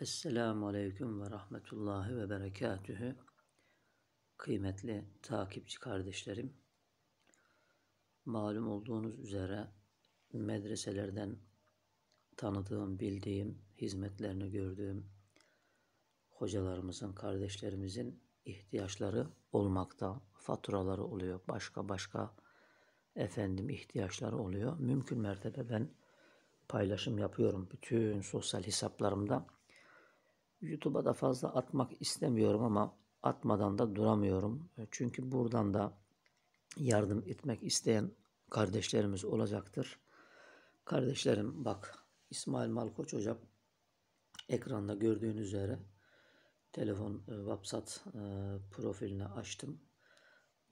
Esselamu Aleyküm ve Rahmetullahi ve Berekatühü. Kıymetli takipçi kardeşlerim, malum olduğunuz üzere medreselerden tanıdığım, bildiğim, hizmetlerini gördüğüm hocalarımızın, kardeşlerimizin ihtiyaçları olmakta. Faturaları oluyor, başka başka efendim ihtiyaçları oluyor. Mümkün mertebe ben paylaşım yapıyorum bütün sosyal hesaplarımda YouTube'a da fazla atmak istemiyorum ama atmadan da duramıyorum. E, çünkü buradan da yardım etmek isteyen kardeşlerimiz olacaktır. Kardeşlerim bak İsmail Malkoç Hoca ekranda gördüğünüz üzere telefon e, WhatsApp e, profilini açtım.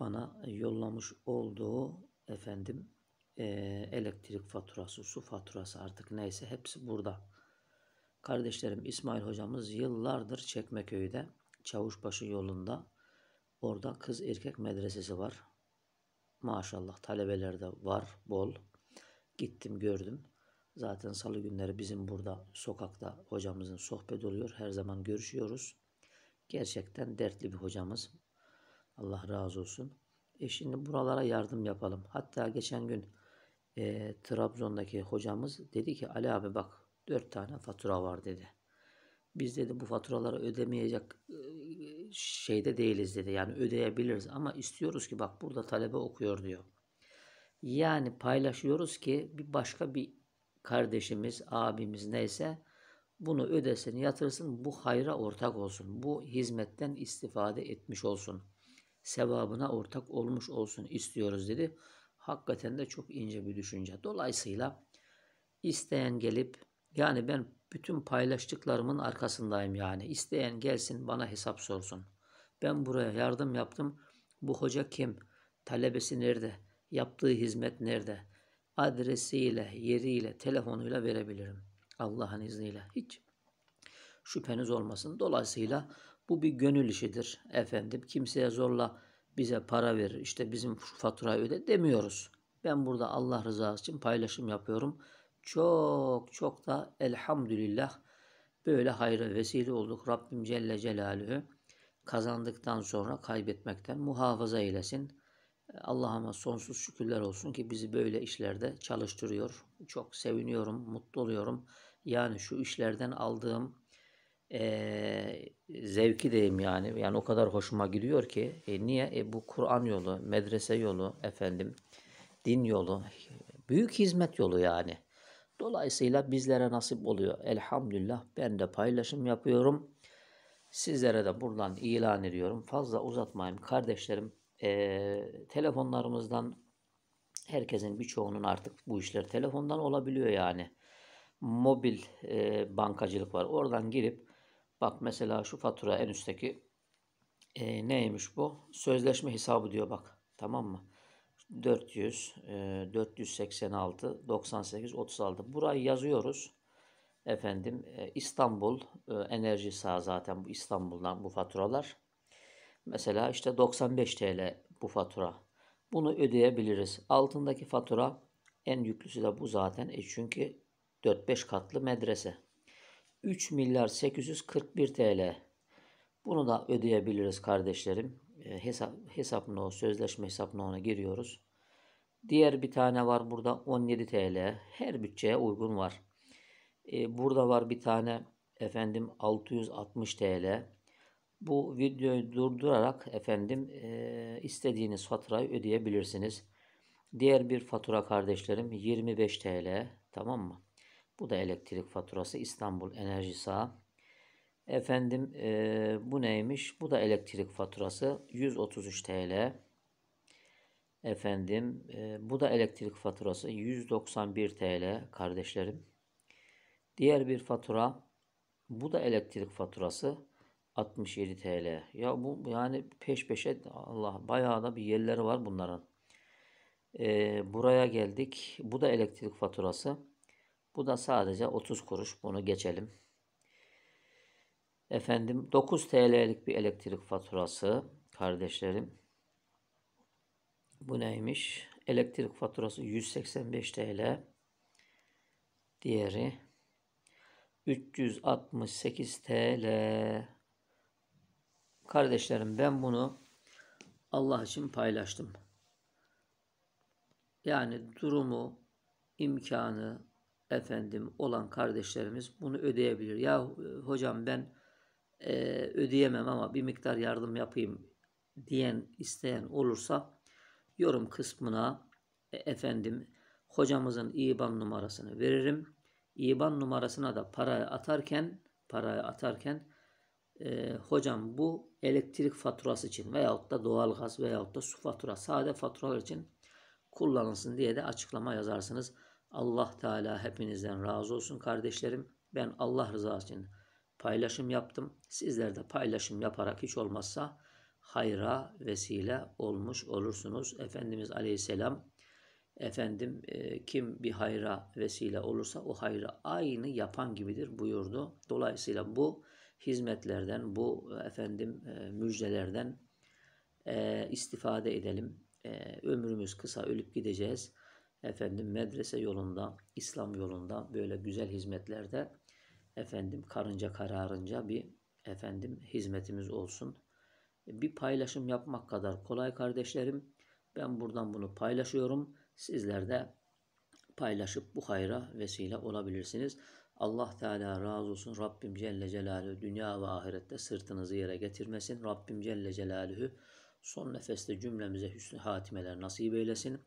Bana yollamış olduğu efendim elektrik faturası, su faturası artık neyse hepsi burada. Kardeşlerim İsmail hocamız yıllardır Çekmeköy'de Çavuşbaşı yolunda orada kız erkek medresesi var. Maşallah talebeler de var bol. Gittim gördüm. Zaten salı günleri bizim burada sokakta hocamızın sohbet oluyor. Her zaman görüşüyoruz. Gerçekten dertli bir hocamız. Allah razı olsun. E şimdi buralara yardım yapalım. Hatta geçen gün e, Trabzon'daki hocamız dedi ki Ali abi bak 4 tane fatura var dedi. Biz dedi bu faturaları ödemeyecek e, şeyde değiliz dedi. Yani ödeyebiliriz ama istiyoruz ki bak burada talebe okuyor diyor. Yani paylaşıyoruz ki bir başka bir kardeşimiz, abimiz neyse bunu ödesin, yatırsın, bu hayra ortak olsun. Bu hizmetten istifade etmiş olsun. Sevabına ortak olmuş olsun istiyoruz dedi. Hakikaten de çok ince bir düşünce. Dolayısıyla isteyen gelip yani ben bütün paylaştıklarımın arkasındayım yani. İsteyen gelsin bana hesap sorsun. Ben buraya yardım yaptım. Bu hoca kim? Talebesi nerede? Yaptığı hizmet nerede? Adresiyle, yeriyle, telefonuyla verebilirim. Allah'ın izniyle. Hiç şüpheniz olmasın. Dolayısıyla bu bir gönül işidir efendim. Kimseye zorla bize para verir, işte bizim faturayı öde demiyoruz. Ben burada Allah rızası için paylaşım yapıyorum çok çok da elhamdülillah böyle hayra vesile olduk. Rabbim Celle Celaluhu kazandıktan sonra kaybetmekten muhafaza eylesin. Allah'ıma sonsuz şükürler olsun ki bizi böyle işlerde çalıştırıyor. Çok seviniyorum, mutlu oluyorum. Yani şu işlerden aldığım e, zevki deyim yani. Yani o kadar hoşuma gidiyor ki. E, niye? E, bu Kur'an yolu, medrese yolu, efendim, din yolu, büyük hizmet yolu yani. Dolayısıyla bizlere nasip oluyor. Elhamdülillah ben de paylaşım yapıyorum. Sizlere de buradan ilan ediyorum. Fazla uzatmayayım kardeşlerim. Ee, telefonlarımızdan herkesin birçoğunun artık bu işler telefondan olabiliyor yani. Mobil e, bankacılık var. Oradan girip bak mesela şu fatura en üstteki e, neymiş bu? Sözleşme hesabı diyor bak. Tamam mı? 400, 486, 98, 36. Burayı yazıyoruz. Efendim e, İstanbul e, enerji sağ zaten bu İstanbul'dan bu faturalar. Mesela işte 95 TL bu fatura. Bunu ödeyebiliriz. Altındaki fatura en yüklüsü de bu zaten. E çünkü 4-5 katlı medrese. 3 milyar 841 TL. Bunu da ödeyebiliriz kardeşlerim. E, hesap, hesap no, sözleşme hesap no'na giriyoruz. Diğer bir tane var burada 17 TL. Her bütçeye uygun var. E, burada var bir tane efendim 660 TL. Bu videoyu durdurarak efendim e, istediğiniz faturayı ödeyebilirsiniz. Diğer bir fatura kardeşlerim 25 TL tamam mı? Bu da elektrik faturası İstanbul Enerji Sağı. Efendim e, bu neymiş? Bu da elektrik faturası 133 TL. Efendim e, bu da elektrik faturası 191 TL kardeşlerim. Diğer bir fatura bu da elektrik faturası 67 TL. Ya bu yani peş peşe Allah bayağı da bir yerleri var bunların. E, buraya geldik. Bu da elektrik faturası. Bu da sadece 30 kuruş. Bunu geçelim. Efendim 9 TL'lik bir elektrik faturası kardeşlerim. Bu neymiş? Elektrik faturası 185 TL. Diğeri 368 TL. Kardeşlerim ben bunu Allah için paylaştım. Yani durumu, imkanı efendim olan kardeşlerimiz bunu ödeyebilir. Ya e, hocam ben e, ödeyemem ama bir miktar yardım yapayım diyen isteyen olursa yorum kısmına e, efendim hocamızın IBAN numarasını veririm. IBAN numarasına da parayı atarken parayı atarken e, hocam bu elektrik faturası için veyahut da doğalgaz veyahut da su faturası sade faturalar için kullanılsın diye de açıklama yazarsınız. Allah Teala hepinizden razı olsun kardeşlerim. Ben Allah rızası için paylaşım yaptım. Sizler de paylaşım yaparak hiç olmazsa hayra vesile olmuş olursunuz. Efendimiz Aleyhisselam efendim e, kim bir hayra vesile olursa o hayra aynı yapan gibidir buyurdu. Dolayısıyla bu hizmetlerden, bu e, efendim e, müjdelerden e, istifade edelim. E, ömrümüz kısa, ölüp gideceğiz. Efendim medrese yolunda, İslam yolunda böyle güzel hizmetlerde efendim karınca kararınca bir efendim hizmetimiz olsun. E, bir paylaşım yapmak kadar kolay kardeşlerim. Ben buradan bunu paylaşıyorum. Sizler de paylaşıp bu hayra vesile olabilirsiniz. Allah Teala razı olsun. Rabbim Celle Celaluhu dünya ve ahirette sırtınızı yere getirmesin. Rabbim Celle Celaluhu son nefeste cümlemize hüsnü hatimeler nasip eylesin.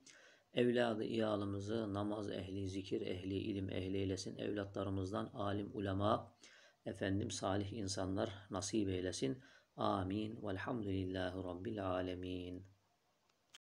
Evladı iyalımızı namaz ehli, zikir ehli, ilim ehli eylesin. Evlatlarımızdan alim, ulema, efendim salih insanlar nasip eylesin. Amin. Velhamdülillahi Rabbil alemin.